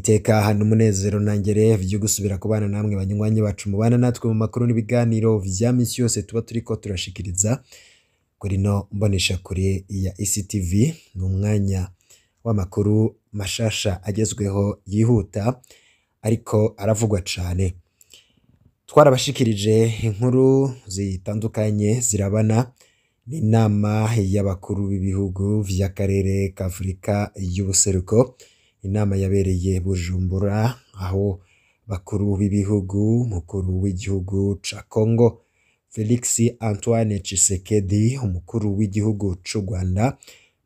iteka n'umunezero ntangere byo gusubira kubana namwe banywanyi bacu mubana natwe mu makuru n'ibiganiro bya minsi yose tuba turi ko turashikiriza kuri no kure ya ECTV ni umwanya w'amakuru mashasha agezweho yihuta ariko aravugwa cyane twarabashikirije inkuru zitandukanye zirabana n'inama y'abakuru b'ibihugu by'akarere k'Afurika y'ubuseruko Inama yabereye Bujumbura aho bakuru b'ibihugu, umukuru w'igihugu cya Congo Felix Antoine Tshisekedi, umukuru w'igihugu cy'u Rwanda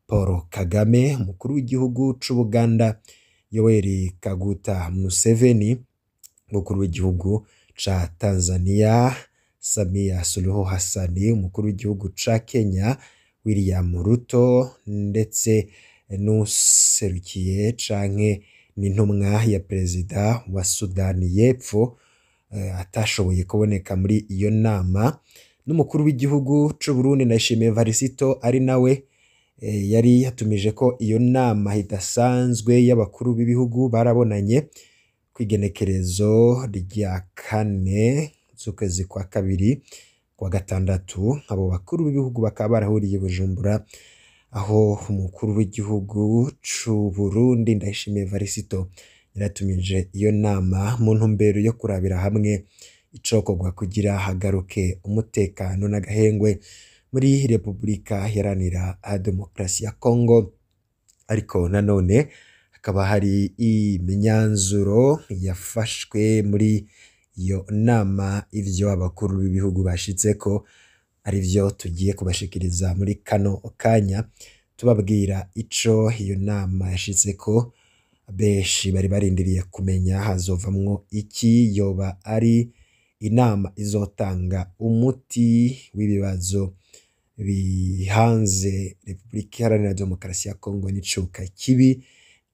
Paul Kagame, umukuru w'igihugu cy'u Yoweri Kaguta Museveni, umukuru w'igihugu cya Tanzania Samia Suluhu Hassani, umukuru w'igihugu cya Kenya William Ruto ndetse n'userukiye canke n'intumwa ya perezida wa Sudani y'Epfo eh, atashoboye kuboneka muri iyo nama n'umukuru w'igihugu c'u Burundi Ndayishimiye Varisito ari nawe eh, yari yatumije ko iyo nama idasanzwe y'abakuru b'ibihugu barabonanye ku igenekerezo rya kane z'ukwezi kwa kabiri kuwa gatandatu abo bakuru b'ibihugu bakaba barahuriye Bujumbura. aho umukuru w'igihugu cy'u Burundi Ndayishimiye Evariste yaratumije iyo nama mu ntumbero yo kurabira hamwe icokorwa kugira hagaruke umutekano n'agahengwe muri Repubulika Iharanira Demokarasi ya Kongo ariko nanone hakaba hari imyanzuro yafashwe muri iyo nama, ibyo abakuru b'ibihugu ko, ari byo tugiye kubashikiriza muri kano kanya tubabwira ico iyo nama yashizeko benshi bari barindiriye kumenya hazovamwo iki yoba ari inama izotanga umuti w'ibibazo bihanze Repubulika Iharanira Demokarasi ya Kongo n'icuka kibi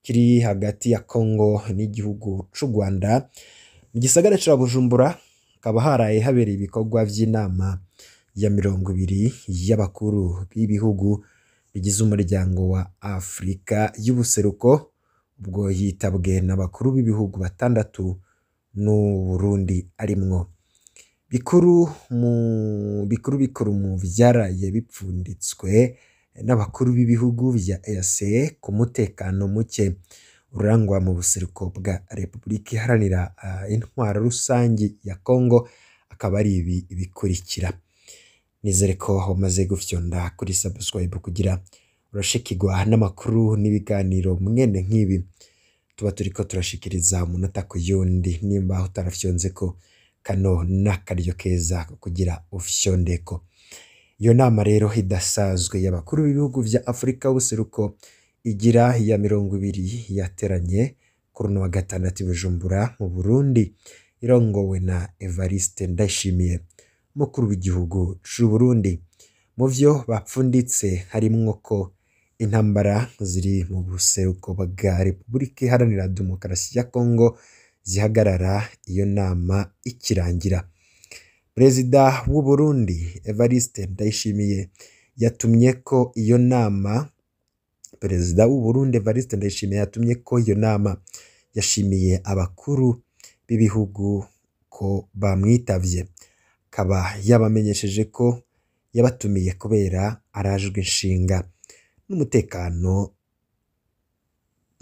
kiri hagati ya Kongo n'igihugu cy’u Rwanda mu gisagara ca Bujumbura hakaba haraye habereye ibikorwa by’inama. ya mirongo ibiri y'abakuru b'ibihugu bigize umuryango wa Afurika y'ubuseruko, ubwo yitabwe n'abakuru b'ibihugu batandatu n'u Burundi arimwo. Bikuru Bikuru bikuru mu byaraye bipfunditswe n'abakuru b'ibihugu bya ESE ku mutekano muke urangwa mu buseruko bwa Repubulika Iharanira ah, Intwaro rusange ya Congo, akaba ari ibi bikurikira. nizere ko umaze gufyonda kuri subscribe kugira urashikirwa n'amakuru n'ibiganiro mwene nk'ibi tuba turi ko turashikiriza umunota ku yundi nimba utarafyonze ko kano n'akaryo keza kugira ufyondeko iyo nama rero idasanzwe y'abakuru b'ibihugu bya afurika ubuseruko igira iya mirongo ibiri yateranye kuri uno wa gatandatu i bujumbura mu burundi irongowe na evariste ndayishimiye mukuru w'igihugu cy'u Burundi. Mu vyo bapfunditse harimwo ko intambara ziri mu buseruko bwa Repubulika Iharanira Demokarasi ya Kongo zihagarara iyo nama ikirangira. Perezida w'u Burundi Evariste Ndayishimiye yatumye ko iyo nama Perezida w'u Burundi Evariste Ndayishimiye yatumye ko iyo nama yashimiye abakuru b'ibihugu ko bamwitavye. ikaba yabamenyesheje ko yabatumiye kubera arajwe inshinga n'umutekano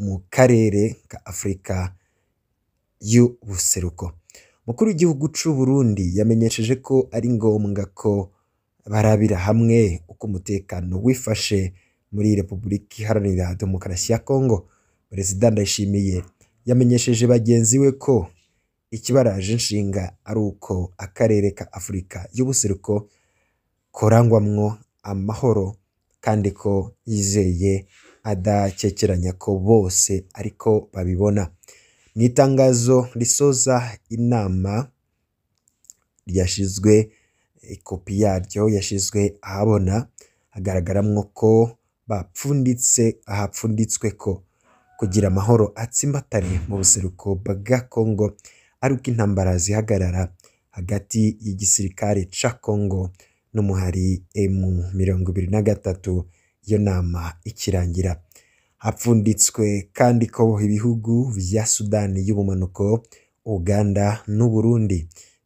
mu karere ka Afurika y'ubuseruko, umukuru w'igihugu cy'u Burundi yamenyesheje ko ari ngombwa ko barabira hamwe uko umutekano wifashe muri Repubulika Iharanira Demokarasi ya Kongo, Perezida Ndayishimiye yamenyesheje bagenzi be ko ikibaraje inshinga ari uko akarere ka Afurika y'ubuseruko karangwamwo amahoro kandi ko yizeye adakekeranya ko bose ariko babibona, mu itangazo risoza inama ryashyizwe kopi yaryo yashyizwe ahabona hagaragaramo ko bapfunditse ahapfunditswe ko kugira amahoro atsimatare mu buseruko bwa Congo. ari uko intambara zihagarara hagati y'igisirikare ca Congo n'umuhari emu mirongo ibiri na gatatu iyo nama ikirangira hapfunditswe kandi ko ibihugu vya Sudani y'ubumanuko Uganda n'u Burundi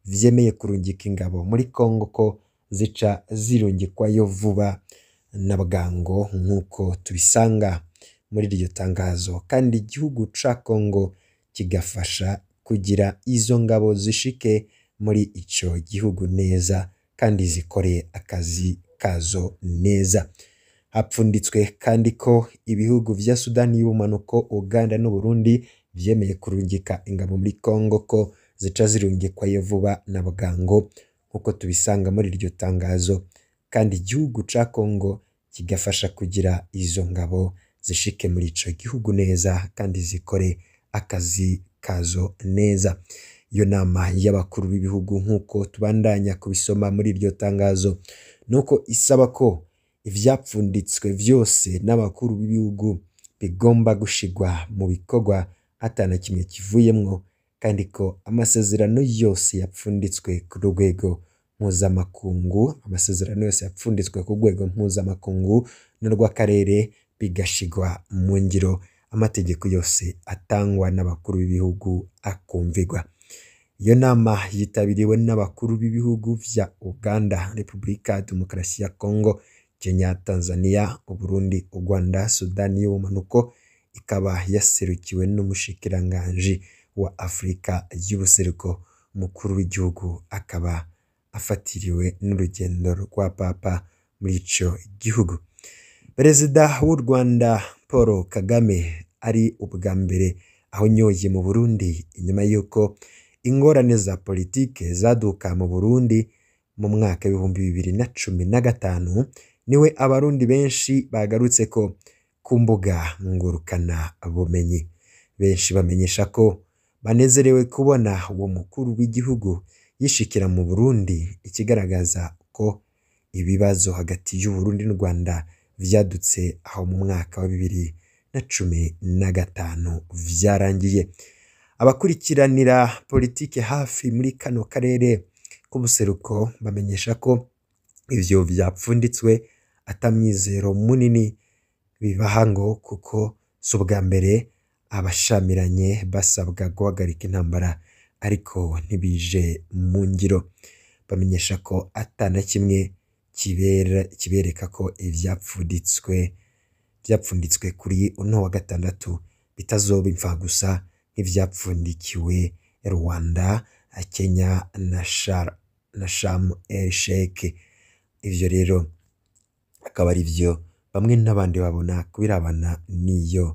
vyemeye kurungika ingabo muri Congo ko zica zirungikwayo vuba na bwango nk'uko tubisanga muri iryo tangazo kandi igihugu ca Congo kigafasha kugira izo ngabo zishike muri icyo gihugu neza kandi zikore akazi kazo neza, hapfunditswe kandi ko ibihugu bya Sudani y'ubumanuko, Uganda n'u Burundi byemeye kurungika ingabo muri Congo ko zica zirungikwayo vuba na bwangu nk'uko tubisanga muri iryo tangazo, kandi igihugu cya Congo kigafasha kugira izo ngabo zishike muri icyo gihugu neza kandi zikore akazi. kazo neza. Iyo nama y'abakuru b'ibihugu nk'uko tubandanya kubisoma muri iryo tangazo, ni uko isaba ko ibyapfunditswe byose n'abakuru b'ibihugu bigomba gushyirwa mu bikorwa hatana kimwe kivuyemo kandi ko amasezerano yose yapfunditswe ku rwego mpuzamakungu, amasezerano yose yapfunditswe ku rwego mpuzamakungu n'urw'akarere bigashyirwa mu ngiro. amategeko yose atangwa n'abakuru b'ibihugu akumvirwa. Iyo nama yitabiriwe n'abakuru b'ibihugu bya Uganda, Repubulika ya Demokarasi ya Kongo, Kenya, Tanzania, Uburundi, u Rwanda, Sudani y'ubumanuko, ikaba yaserukiwe n'umushikiranganji wa Afurika y'ubuseruko, umukuru w'igihugu akaba afatiriwe n'urugendo rwa papa muri icyo gihugu. Perezida w'u Rwanda Paul Kagame ari ubwa mbere aho nyoye mu Burundi nyuma y'uko ingorane za politiki zaduka mu Burundi mu mwaka w'ibihumbi bibiri na cumi na gatanu niwe abarundi benshi bagarutse ko ku mbuga ngurukana bumenyi benshi bamenyesha ko banezerewe kubona uwo mukuru w'igihugu yishikira mu Burundi ikigaragaza ko ibibazo hagati y'u Burundi n'u Rwanda byadutse aho mu mwaka wa bibiri na cumi na gatanu byarangiye abakurikiranira politiki hafi muri kano karere k'ubuseruko bamenyesha ko ibyo byapfunditswe atamyizero munini bibaha ngo kuko si ubwa mbere abashamiranye basabwa guhagarika intambara ariko ntibije mu ngiro bamenyesha ko atana kimwe kibereka ko ibyapfunditswe, byapfunditswe kuri uno wa gatandatu bitazoba gusa nk'ibyapfundikiwe Rwanda, Kenya na Sharm el Sheikh, ibyo rero akaba ari byo bamwe n'abandi babona kubirebana n'iyo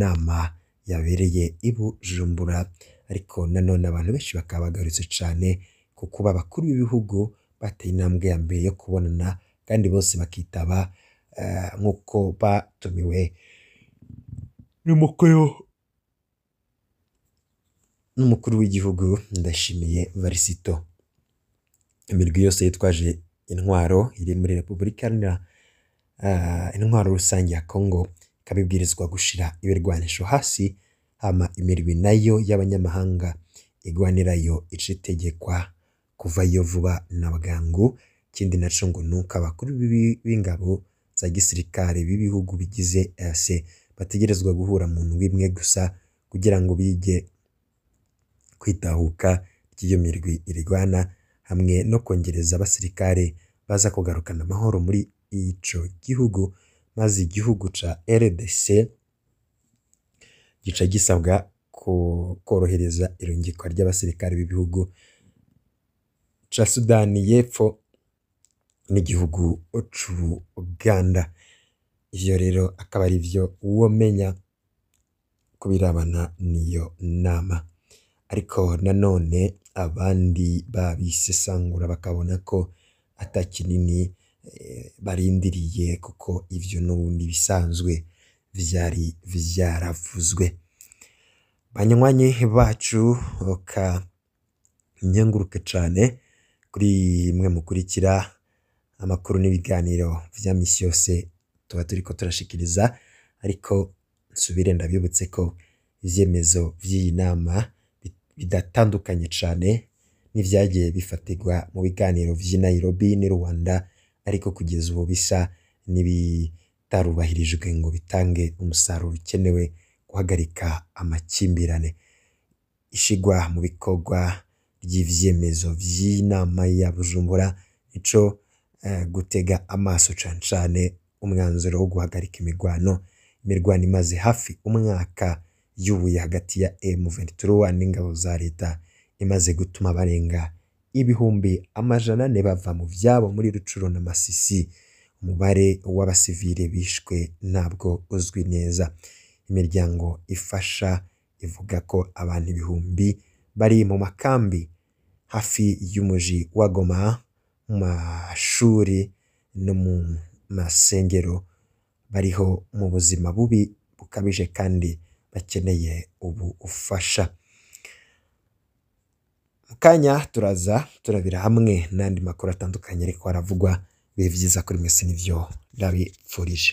nama yabereye i Bujumbura, ariko nanone abantu benshi bakaba bagarutse cyane ku kuba abakuru b'ibihugu bateye intambwe ya mbere yo kubonana kandi bose bakitaba nk'uko eh, batumiwe n'umukuru w'igihugu ndashimiye Varisito, imirwi yose yitwaje intwaro iri muri Repubulika Iharanira eh, Intwaro Rusange ya Kongo, ikaba ibwirizwa gushyira ibirwanisho hasi, hama imirwi nayo y'abanyamahanga igwanirayo ica itegekwa yo vuba na bwangu, ikindi nacyo ngo ni uko abakuru b'ingabo za gisirikare b'ibihugu bigize EAC eh, bategerezwa guhura mu ndwi imwe gusa kugira ngo bige kwitahuka itahuka ry'iyo mirwi irwana hamwe no kongereza abasirikare baza kugarukana amahoro muri icyo gihugu maze igihugu cya RDC gica gisabwa korohereza irungikwa ry'abasirikare b'ibihugu cya Sudani y'Epfo n'igihugu cy'u Uganda, ibyo rero akaba ari byo wamenya ku birebana n'iyo nama, ariko nanone abandi babisesengura bakabona ko atakinini eh, barindiriye kuko ibyo n'ubundi bisanzwe byari byaravuzwe, banywanye bacu reka nzenguruke cyane kuri imwe mukurikira. amakuru n'ibiganiro vya misi yose tuba turiko turashikiriza ariko nsubire ndabibutse ko ibyemezo by’iyi nama bidatandukanye cyane n'ivyagiye bifatirwa mu biganiro vy'i Nairobi n'i Rwanda ariko kugeza ubu bisa n'ibitarubahirijwe ngo bitange umusaruro ukenewe guhagarika amakimbirane. Ishigwa mu bikorwa ry'ivyemezo by’inama ya Bujumbura nico Eh, gutega amaso cyane cyane umwanzuro wo guhagarika imirwano, imirwano imaze hafi umwaka yubuye hagati ya M23 n'ingabo za leta, imaze gutuma barenga ibihumbi amajana ane bava mu byabo muri Rutshuro na Masisi, umubare w’abasivire bishwe ntabwo uzwi neza, imiryango ifasha ivuga ko abantu ibihumbi bari mu makambi hafi y'umuji wa Goma mashuri no mu masengero bariho mu buzima bubi bukabije kandi bakeneye ubufasha, mu kanya turaza turabira hamwe n'andi makuru atandukanye ariko aravugwa, bibe byiza kuri mwese nibyo ndabifurije.